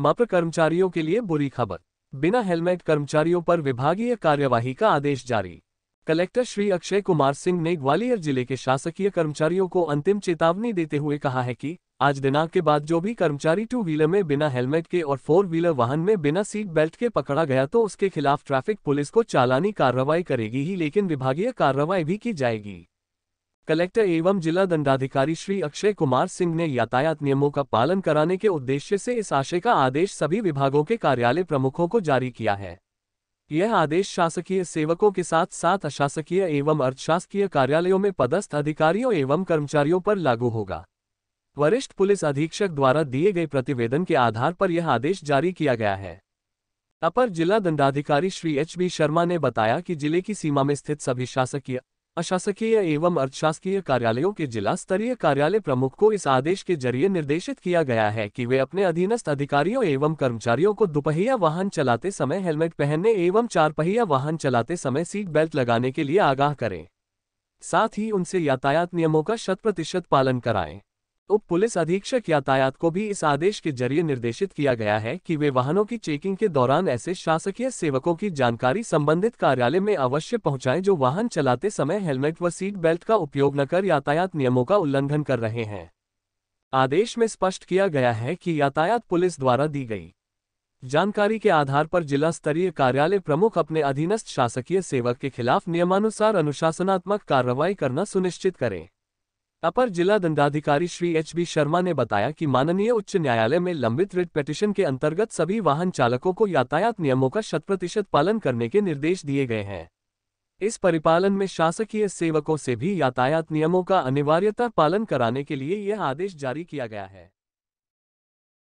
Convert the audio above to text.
मप्र कर्मचारियों के लिए बुरी खबर बिना हेलमेट कर्मचारियों पर विभागीय कार्यवाही का आदेश जारी कलेक्टर श्री अक्षय कुमार सिंह ने ग्वालियर जिले के शासकीय कर्मचारियों को अंतिम चेतावनी देते हुए कहा है कि आज दिनांक के बाद जो भी कर्मचारी टू व्हीलर में बिना हेलमेट के और फोर व्हीलर वाहन में बिना सीट बेल्ट के पकड़ा गया तो उसके खिलाफ ट्रैफिक पुलिस को चालानी कार्रवाई करेगी ही लेकिन विभागीय कार्रवाई भी की जाएगी कलेक्टर एवं जिला दंडाधिकारी श्री अक्षय कुमार सिंह ने यातायात नियमों का पालन कराने के उद्देश्य से इस आशय का आदेश सभी विभागों के कार्यालय प्रमुखों को जारी किया है यह आदेश शासकीय सेवकों के साथ साथ अशासकीय एवं अर्धशासकीय कार्यालयों में पदस्थ अधिकारियों एवं कर्मचारियों पर लागू होगा वरिष्ठ पुलिस अधीक्षक द्वारा दिए गए प्रतिवेदन के आधार पर यह आदेश जारी किया गया है अपर जिला दंडाधिकारी श्री एच बी शर्मा ने बताया कि जिले की सीमा में स्थित सभी शासकीय अशासकीय एवं अर्थशासकीय कार्यालयों के जिला स्तरीय कार्यालय प्रमुख को इस आदेश के जरिए निर्देशित किया गया है कि वे अपने अधीनस्थ अधिकारियों एवं कर्मचारियों को दुपहिया वाहन चलाते समय हेलमेट पहनने एवं चार पहिया वाहन चलाते समय सीट बेल्ट लगाने के लिए आगाह करें साथ ही उनसे यातायात नियमों का शत प्रतिशत पालन कराएं उप तो पुलिस अधीक्षक यातायात को भी इस आदेश के जरिए निर्देशित किया गया है कि वे वाहनों की चेकिंग के दौरान ऐसे शासकीय सेवकों की जानकारी संबंधित कार्यालय में अवश्य पहुंचाएं जो वाहन चलाते समय हेलमेट व सीट बेल्ट का उपयोग न कर यातायात नियमों का उल्लंघन कर रहे हैं आदेश में स्पष्ट किया गया है कि यातायात पुलिस द्वारा दी गई जानकारी के आधार पर जिला स्तरीय कार्यालय प्रमुख अपने अधीनस्थ शासकीय सेवक के खिलाफ नियमानुसार अनुशासनात्मक कार्रवाई करना सुनिश्चित करें अपर जिला दंडाधिकारी श्री एच बी शर्मा ने बताया कि माननीय उच्च न्यायालय में लंबित रिट पिटिशन के अंतर्गत सभी वाहन चालकों को यातायात नियमों का शत प्रतिशत पालन करने के निर्देश दिए गए हैं इस परिपालन में शासकीय सेवकों से भी यातायात नियमों का अनिवार्यता पालन कराने के लिए यह आदेश जारी किया गया है